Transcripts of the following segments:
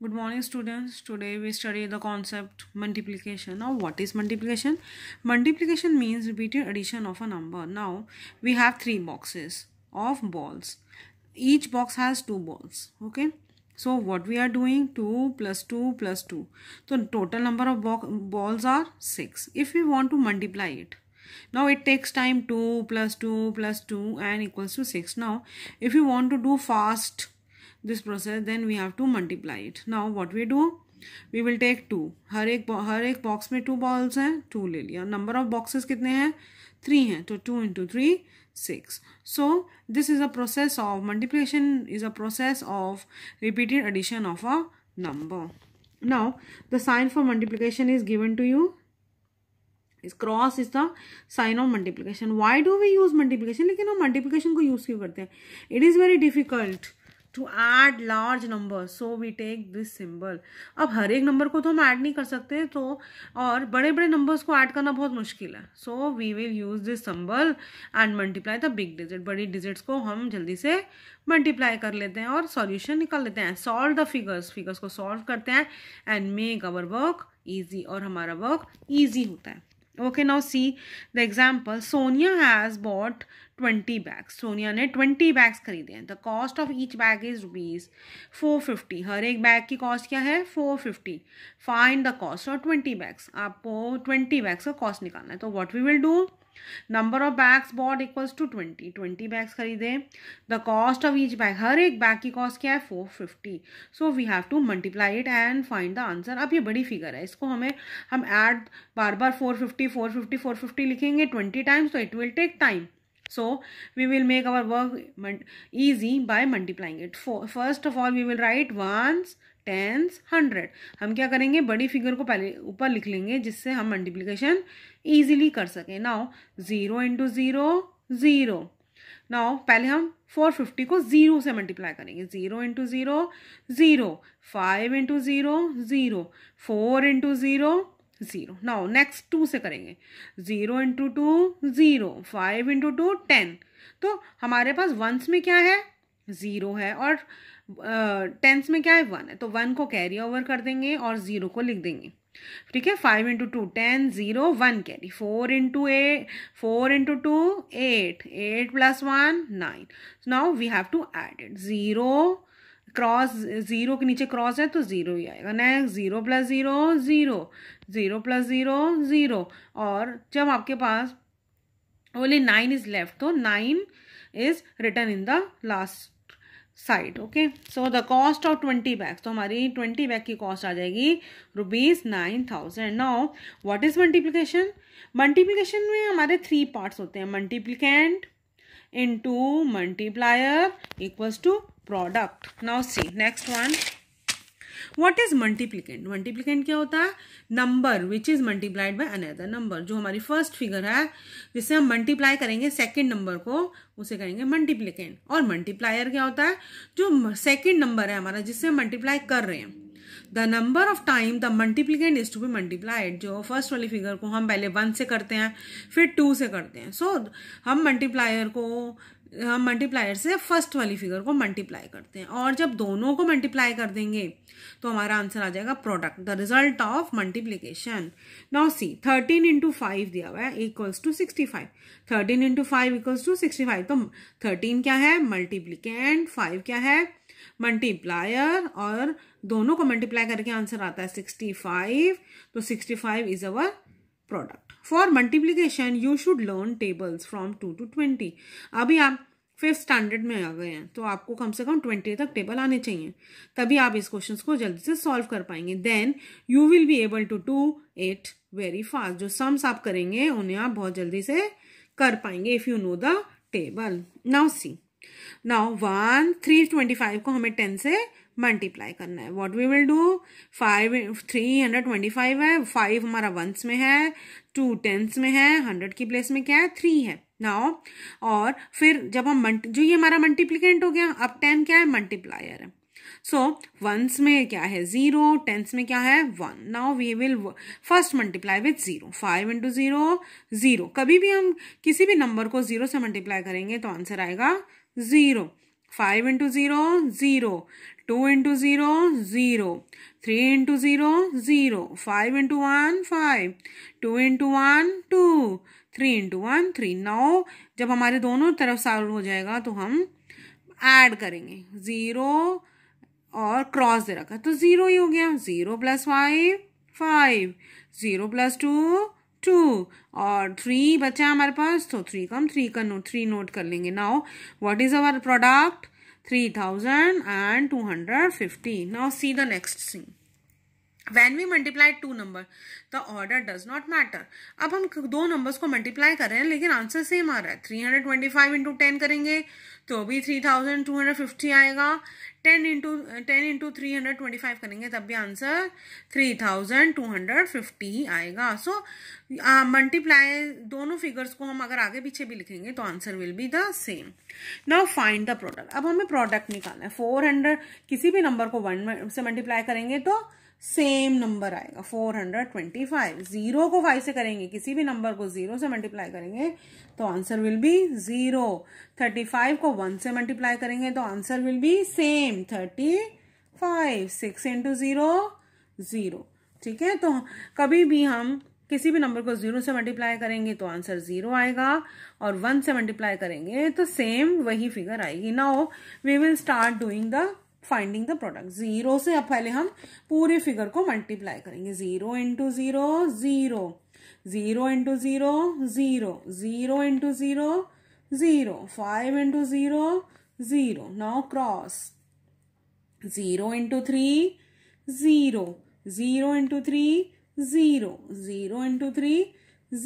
Good morning students. Today we study the concept multiplication. Now what is multiplication? Multiplication means repeated addition of a number. Now we have three boxes of balls. Each box has two balls. Okay. So what we are doing 2 plus 2 plus 2. So total number of balls are 6. If we want to multiply it. Now it takes time 2 plus 2 plus 2 and equals to 6. Now if you want to do fast this process then we have to multiply it now what we do we will take to हर एक हर एक box में two balls हैं to ले लिया number of boxes कितने हैं थ्री हैं तो two into three six so this is a process of multiplication is a process of repeated addition of a number now the sign for multiplication is given to you this cross is the sign of multiplication why do we use multiplication लेकिन हम multiplication को use क्यों करते हैं it is very difficult to add large number so we take this symbol अब हर एक number को तो हम ऐड नहीं कर सकते तो और बड़े बड़े नंबर्स को ऐड करना बहुत मुश्किल है so we will use this symbol and multiply the big digit बड़ी डिजिट्स को हम जल्दी से मल्टीप्लाई कर लेते हैं और सॉल्यूशन निकाल लेते हैं सॉल्व द फिगर्स फिगर्स को सॉल्व करते हैं and make our work easy और हमारा वर्क ईजी होता है okay now see the example Sonia has bought twenty bags Sonia ने ट्वेंटी बैग्स खरीदे हैं the cost of each bag is rupees four fifty हर एक बैग की कॉस्ट क्या है four fifty find the cost of twenty bags आपको ट्वेंटी बैग्स का कॉस्ट निकालना है तो what we will do number of bags bought equals to twenty twenty bags खरीदे the cost of each bag हर एक बैग की कॉस्ट क्या है four fifty so we have to multiply it and find the answer अब ये बड़ी figure है इसको हमें हम ऐड बार बार four fifty four fifty four fifty लिखेंगे ट्वेंटी टाइम्स तो it will take time So we will make our work easy by multiplying it. First of all we will write ones, tens hundred हम क्या करेंगे बड़ी figure को पहले ऊपर लिख लेंगे जिससे हम मल्टीप्लीकेशन ईजिली कर सकें नाओ zero into zero zero now पहले हम फोर फिफ्टी को ज़ीरो से मल्टीप्लाई करेंगे zero into zero zero five into zero zero four into zero zero now next two से करेंगे zero into two zero five into two ten तो हमारे पास once में क्या है ज़ीरो है और टेंस uh, में क्या है वन है तो वन को कैरी ओवर कर देंगे और ज़ीरो को लिख देंगे ठीक है five into two ten zero one carry four into eight four into two eight eight plus one nine now we have to add it zero cross zero के नीचे क्रॉस है तो ज़ीरो ही आएगा next zero plus zero zero zero plus zero zero और जब आपके पास ओनली नाइन इज़ लेफ्ट तो nine is return in the last side okay so the cost of twenty bag तो हमारी ट्वेंटी बैग की कॉस्ट आ जाएगी rupees nine thousand now what is multiplication multiplication में हमारे थ्री पार्ट्स होते हैं into multiplier equals to product now see next one what is multiplicand multiplicand क्या होता है number which is multiplied by another number जो हमारी first figure है जिससे हम मल्टीप्लाई करेंगे सेकेंड नंबर को उसे कहेंगे मल्टीप्लीकेंट और मल्टीप्लायर क्या होता है जो सेकेंड नंबर है हमारा जिससे हम मल्टीप्लाई कर रहे हैं the number of time the multiplicand is to be multiplied जो फर्स्ट वाली फिगर को हम पहले वन से करते हैं फिर टू से करते हैं सो so, हम मल्टीप्लायर को हम मल्टीप्लायर से फर्स्ट वाली फिगर को मल्टीप्लाई करते हैं और जब दोनों को मल्टीप्लाई कर देंगे तो हमारा आंसर आ जाएगा product the result of multiplication now see thirteen into five दिया हुआ है equals to sixty five thirteen into five equals to sixty five तो थर्टीन क्या है मल्टीप्लीकेंट फाइव क्या है मल्टीप्लायर और दोनों को मल्टीप्लाई करके आंसर आता है सिक्सटी फाइव तो sixty five is our product for multiplication you should learn tables from two to twenty अभी आप फिफ्थ स्टैंडर्ड में आ गए हैं तो आपको कम से कम ट्वेंटी तक टेबल आने चाहिए तभी आप इस क्वेश्चन को जल्दी से सॉल्व कर पाएंगे then you will be able to do it very fast जो सम्स आप करेंगे उन्हें आप बहुत जल्दी से कर पाएंगे if you know the table now see now one three twenty five को हमें टेन से मल्टीप्लाई करना है what we will do five three hundred twenty five है फाइव हमारा वंस में है टू टेंस में है हंड्रेड की प्लेस में क्या है थ्री है नाउ और फिर जब हम जो ये हमारा मल्टीप्लीकेंट हो गया अब टेन क्या है मल्टीप्लायर है सो so, वंस में क्या है जीरो टेंस में क्या है one now we will first multiply with zero five into zero zero कभी भी हम किसी भी नंबर को जीरो से मल्टीप्लाई करेंगे तो आंसर आएगा zero five into zero zero two into zero zero three into zero zero five into one five two into one two three into one three नौ जब हमारे दोनों तरफ सॉल्व हो जाएगा तो हम ऐड करेंगे ज़ीरो और क्रॉस दे रखा तो ज़ीरो ही हो गया zero plus five five zero plus two two और थ्री बचा हमारे पास तो थ्री का हम थ्री का नोट थ्री नोट कर लेंगे now what is our product three thousand and two hundred fifty now see the next thing when we multiply two number the order does not matter अब हम दो numbers को multiply कर रहे हैं लेकिन आंसर सेम आ रहा है three hundred twenty five into ten करेंगे तो भी three thousand two hundred fifty आएगा ten into ten into three hundred twenty five करेंगे तब भी answer three thousand two hundred fifty ही आएगा सो मल्टीप्लाई दोनों फिगर्स को हम अगर आगे पीछे भी लिखेंगे तो answer will be the same now find the product अब हमें प्रोडक्ट निकालना है फोर हंड्रेड किसी भी नंबर को वन से मल्टीप्लाई करेंगे तो सेम नंबर आएगा four hundred twenty five zero को फाइव से करेंगे किसी भी नंबर को जीरो से मल्टीप्लाई करेंगे तो answer will be zero thirty five को वन से मल्टीप्लाई करेंगे तो answer will be same thirty five six into zero zero ठीक है तो कभी भी हम किसी भी नंबर को जीरो से मल्टीप्लाई करेंगे तो आंसर जीरो आएगा और वन से मल्टीप्लाई करेंगे तो सेम वही फिगर आएगी now we will start doing the finding the product zero से अब पहले हम पूरे फिगर को मल्टीप्लाई करेंगे zero into zero zero zero into zero zero zero into zero zero five into zero zero now cross zero into three zero zero into three zero zero into three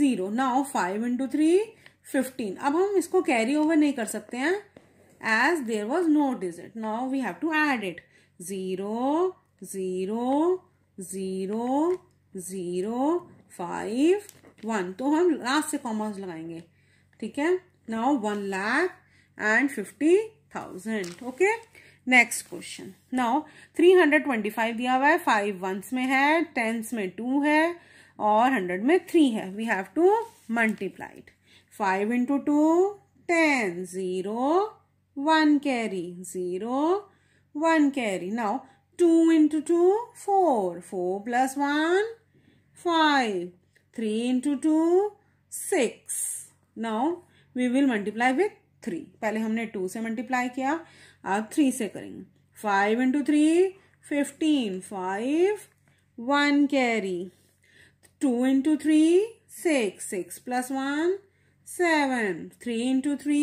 zero now five into three fifteen अब हम इसको carry over नहीं कर सकते हैं as there was no digit. Now we have to add it. 0, 0, 0, 0, 5, one तो हम last से कॉमर्स लगाएंगे ठीक है now one lakh and fifty thousand okay next question now three hundred twenty five दिया हुआ है फाइव वंस में है टेंस में टू है और हंड्रेड में थ्री है we have to multiplied five into two ten zero 1 carry 0 1 carry now 2 into 2 4 4 plus 1 5 3 into 2 6 now we will multiply with 3 पहले हमने 2 से मल्टीप्लाई किया अब 3 से करेंगे 5 into three fifteen five one carry two into three six six plus one seven three into three